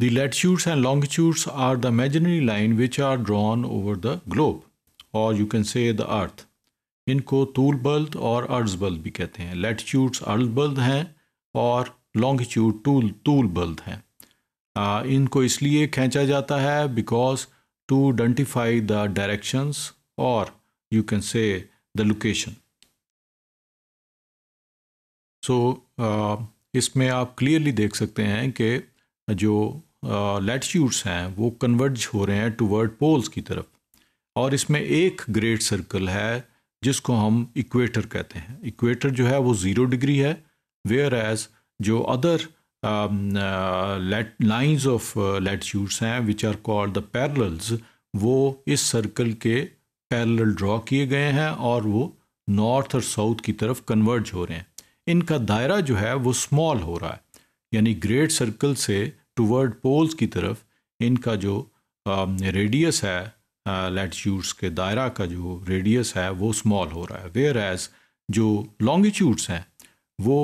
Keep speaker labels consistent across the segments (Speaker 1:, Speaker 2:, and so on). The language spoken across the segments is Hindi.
Speaker 1: The latitudes and longitudes are the imaginary line which are drawn over the globe or you can say the अर्थ इनको तूल बल्द और अर्ज बल्द भी कहते हैं लेटिट्यूड्स अर्ज बल्द हैं और लॉन्गिट्यूड टूल तूल बल्द हैं आ, इनको इसलिए खींचा जाता है because to identify the directions और you can say the location so इसमें आप क्लियरली देख सकते हैं कि जो लेटिट्यूड्स हैं वो कन्वर्ज हो रहे हैं टूवर्ड पोल्स की तरफ और इसमें एक ग्रेट सर्कल है जिसको हम इक्वेटर कहते हैं इक्वेटर जो है वो ज़ीरो डिग्री है वेयर एज जो अदर लाइंस ऑफ लेटिट्यूड्स हैं which are called the parallels वो इस सर्कल के पैरल ड्रॉ किए गए हैं और वो नॉर्थ और साउथ की तरफ कन्वर्ज हो रहे हैं इनका दायरा जो है वो स्मॉल हो रहा है यानी ग्रेट सर्कल से टूवर्ड पोल्स की तरफ इनका जो रेडियस है लेटिट्यूड्स के दायरा का जो रेडियस है वो स्मॉल हो रहा है वेयर एज जो लॉन्गिट्यूड्स हैं वो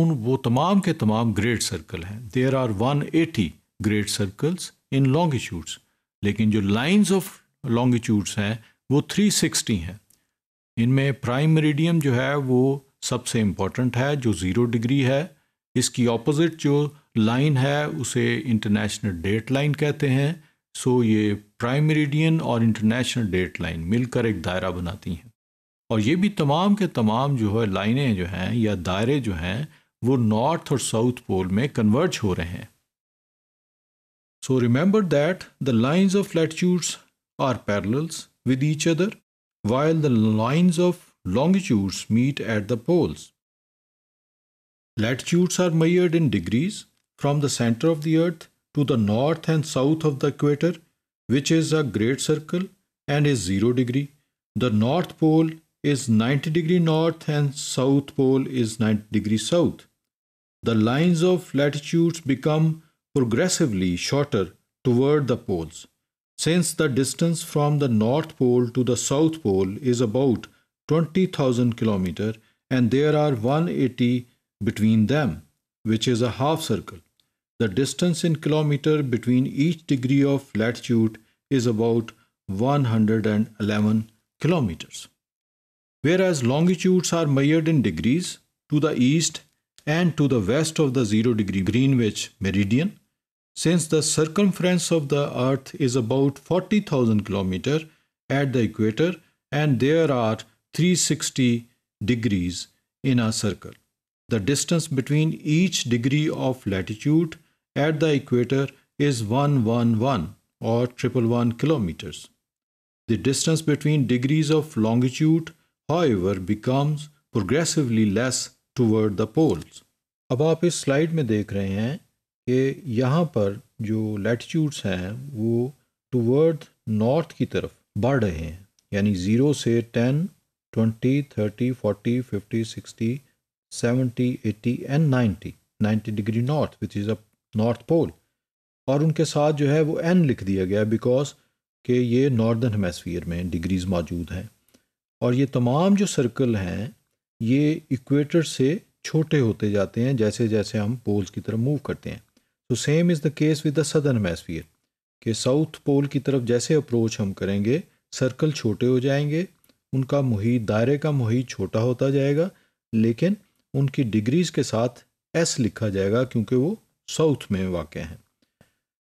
Speaker 1: उन वो तमाम के तमाम ग्रेट सर्कल हैं there are 180 great circles in longitudes लेकिन जो लाइंस ऑफ लॉन्गिट्यूड्स हैं वो 360 हैं इनमें प्राइम मेरिडियम जो है वो सबसे इम्पॉर्टेंट है जो ज़ीरो डिग्री है इसकी ऑपोजिट जो लाइन है उसे इंटरनेशनल डेट लाइन कहते हैं सो ये प्राइम मेरिडियन और इंटरनेशनल डेट लाइन मिलकर एक दायरा बनाती हैं और ये भी तमाम के तमाम जो है लाइनें जो हैं या दायरे जो हैं वो नॉर्थ और साउथ पोल में कन्वर्ज हो रहे हैं so remember that the lines of latitudes are parallels with each other while the lines of longitudes meet at the poles latitudes are measured in degrees from the center of the earth to the north and south of the equator, which is a great circle and is 0 degree. The north pole is 90 degree north and south pole is 90 degree south. The lines of latitudes become progressively shorter toward the poles. Since the distance from the north pole to the south pole is about 20,000 km and there are 180 between them, which is a half circle. The distance in kilometer between each degree of latitude is about 111 kilometers. Whereas longitudes are measured in degrees to the east and to the west of the 0 degree Greenwich meridian, since the circumference of the earth is about 40,000 kilometers at the equator and there are 360 degrees in a circle. The distance between each degree of latitude at the equator is 111 or 111 kilometers. The distance between degrees of longitude, however, becomes progressively less toward the poles. अब आप इस स्लाइड में देख रहे हैं कि यहाँ पर जो लैटिट्यूड्स हैं वो टूवर्ड नॉर्थ की तरफ बढ़ रहे हैं यानी ज़ीरो से ten twenty thirty forty fifty sixty seventy eighty and ninety ninety degree north which is a north pole और उनके साथ जो है वो एन लिख दिया गया बिकॉज के ये नॉर्दर्न हेमेसफियर में डिग्रीज़ मौजूद हैं और ये तमाम जो सर्कल हैं ये इक्वेटर से छोटे होते जाते हैं जैसे जैसे हम पोल्स की तरफ मूव करते हैं तो same is the case with the southern hemisphere कि साउथ पोल की तरफ जैसे अप्रोच हम करेंगे सर्कल छोटे हो जाएंगे उनका मुहित दायरे का मुहित छोटा होता जाएगा लेकिन उनकी डिग्रीज़ के साथ एस लिखा जाएगा क्योंकि वो साउथ में वाक़ हैं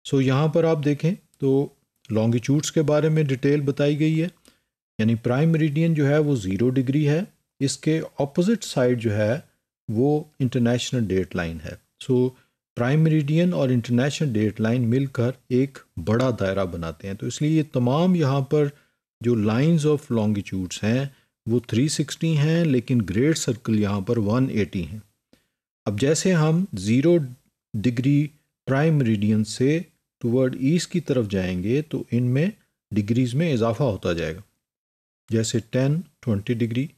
Speaker 1: सो so, यहाँ पर आप देखें तो लॉन्गिट्यूड्स के बारे में डिटेल बताई गई है यानी प्राइम मेरिडियन जो है वो ज़ीरो डिग्री है इसके ऑपोजिट साइड जो है वो इंटरनेशनल डेट लाइन है सो प्राइम मेरिडियन और इंटरनेशनल डेट लाइन मिलकर एक बड़ा दायरा बनाते हैं तो इसलिए ये तमाम यहाँ पर जो लाइंस ऑफ लॉन्गिट्यूड्स हैं वो 360 हैं लेकिन ग्रेट सर्कल यहाँ पर 180 हैं अब जैसे हम ज़ीरो डिग्री प्राइम रेडियन से टूवर्ड ईस्ट की तरफ जाएंगे तो इनमें डिग्रीज़ में इजाफा होता जाएगा जैसे ten twenty degree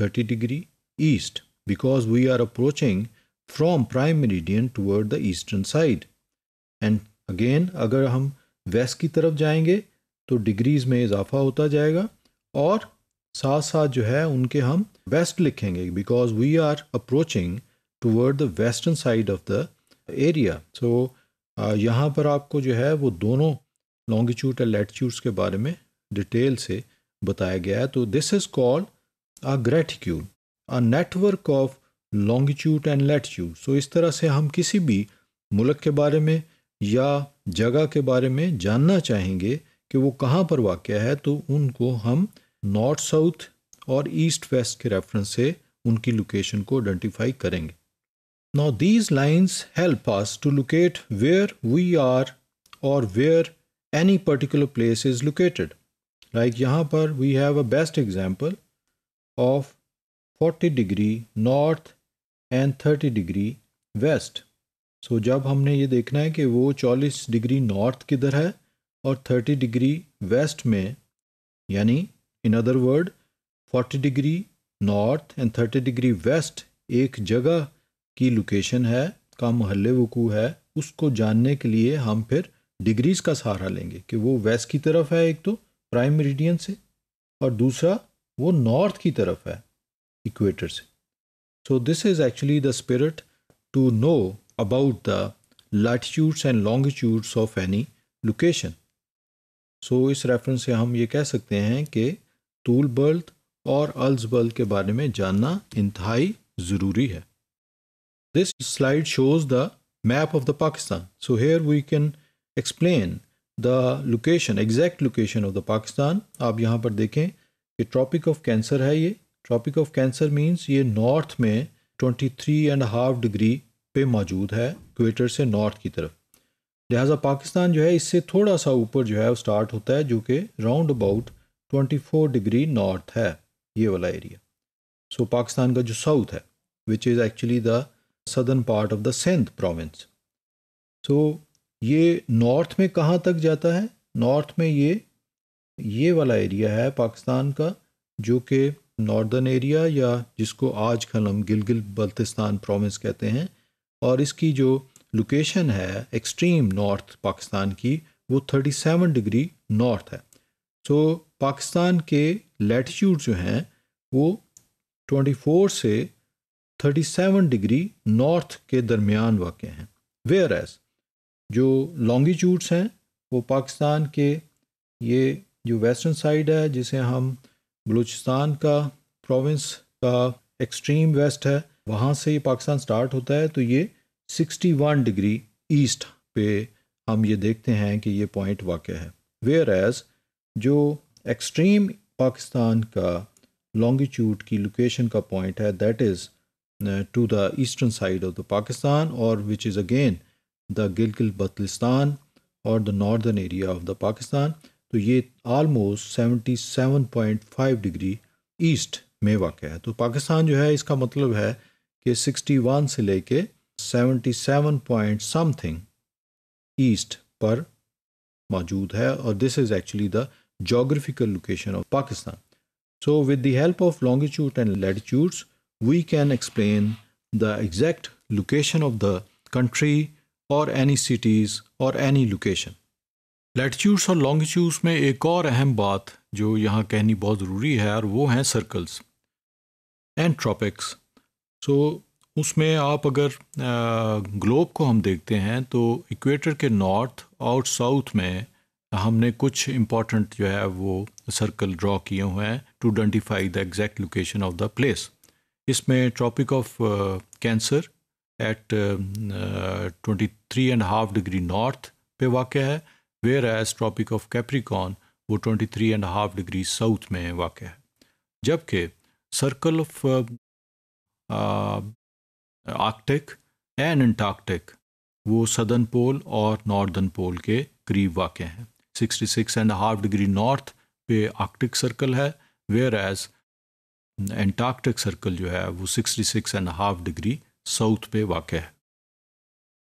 Speaker 1: thirty degree east because we are approaching from prime meridian toward the eastern side and again अगर हम वेस्ट की तरफ जाएंगे तो डिग्रीज़ में इजाफा होता जाएगा और साथ साथ जो है उनके हम वेस्ट लिखेंगे because we are approaching toward the western side of the area so uh, यहाँ पर आपको जो है वो दोनों लॉन्गिट्यूड और लेटिट्यूड्स के बारे में डिटेल से बताया गया है तो this is called a graticule a network of longitude and latitude so इस तरह से हम किसी भी मुल्क के बारे में या जगह के बारे में जानना चाहेंगे कि वो कहाँ पर वाक़ है तो उनको हम नॉर्थ साउथ और ईस्ट वेस्ट के रेफरेंस से उनकी लोकेशन को आइडेंटिफाई करेंगे Now these lines help us to locate where we are or where any particular place is located. Like यहाँ we have a best example of 40 degree north and 30 degree west. So जब हमने ये देखना है कि वो 40 degree north किधर है और 30 degree west में यानी in other word 40 degree north and 30 degree west एक जगह की लोकेशन है का महल वकू है उसको जानने के लिए हम फिर डिग्रीज का सहारा लेंगे कि वो वेस्ट की तरफ है एक तो प्राइम मेरिडियन से और दूसरा वो नॉर्थ की तरफ है इक्वेटर से so this is actually the spirit to know about the latitudes and longitudes of any location so इस रेफरेंस से हम ये कह सकते हैं कि तूल बल्द और अल्स बल्द के बारे में जानना इंतहाई ज़रूरी है This slide shows the map of the Pakistan. So here we can explain the location, exact location of the Pakistan. आप यहाँ पर देखें कि ट्रॉपिक ऑफ कैंसर है ये ट्रॉपिक ऑफ कैंसर मीन्स ये नॉर्थ में 23 एंड हाफ डिग्री पे मौजूद है क्वेटर से नॉर्थ की तरफ लिहाजा पाकिस्तान जो है इससे थोड़ा सा ऊपर जो है स्टार्ट होता है जो कि राउंड अबाउट 24 डिग्री नॉर्थ है ये वाला एरिया सो so, पाकिस्तान का जो साउथ है which is actually the southern part of the Sindh province so ये नॉर्थ में कहाँ तक जाता है नॉर्थ में ये ये वाला एरिया है पाकिस्तान का जो कि नॉर्दर्न एरिया या जिसको आज कल हम गिलगिल बल्तिस्तान प्रोविंस कहते हैं और इसकी जो लोकेशन है एक्सट्रीम नॉर्थ पाकिस्तान की वो 37 डिग्री नॉर्थ है सो so, पाकिस्तान के लेटीट्यूड जो हैं वो 24 से 37 डिग्री नॉर्थ के दरमियान वाक़ हैं वेयर एस जो लॉन्गीट्यूड्स हैं वो पाकिस्तान के ये जो वेस्टर्न साइड है जिसे हम बलूचिस्तान का प्रोविंस का एक्सट्रीम वेस्ट है वहाँ से ये पाकिस्तान स्टार्ट होता है तो ये 61 डिग्री ईस्ट पे हम ये देखते हैं कि ये पॉइंट वाक़ है वेयर एस जो एक्सट्रीम पाकिस्तान का लॉन्गीट्यूड की लोकेशन का पॉइंट है that is to the eastern side of the Pakistan और which is again the Gilgit Baltistan और the northern area of the Pakistan तो ये almost seven point five degree east में वाक़ है तो पाकिस्तान जो है इसका मतलब है कि सिक्सटी वन से ले कर लेके seven point something east पर मौजूद है और this is actually the geographical location of Pakistan so with the help of longitude and latitudes we can explain the exact location of the country और एनी सिटीज़ और एनी लोकेशन लैटिट्यूड्स और लॉन्गिट्यूड्स में एक और अहम बात जो यहाँ कहनी बहुत ज़रूरी है और वो हैं सर्कल्स एंड ट्रॉपिक्स सो उसमें आप अगर ग्लोब को हम देखते हैं तो इक्वेटर के नॉर्थ और साउथ में हमने कुछ इम्पॉर्टेंट जो है वो सर्कल ड्रॉ किए हुए हैं to identify the exact location of the place इसमें tropic of cancer at twenty three and half degree north पे वाक़ है whereas tropic of capricorn वो twenty three and half degree south में वाक़ है जबकि circle of arctic and antarctic वो सदर्न पोल और नॉर्दर्न पोल के करीब वाक़ हैं sixty six and half degree north पे आर्कटिक सर्कल है वेयर एज एंटार्क्टिक सर्कल जो है वो sixty six and half degree south पे वाक़ है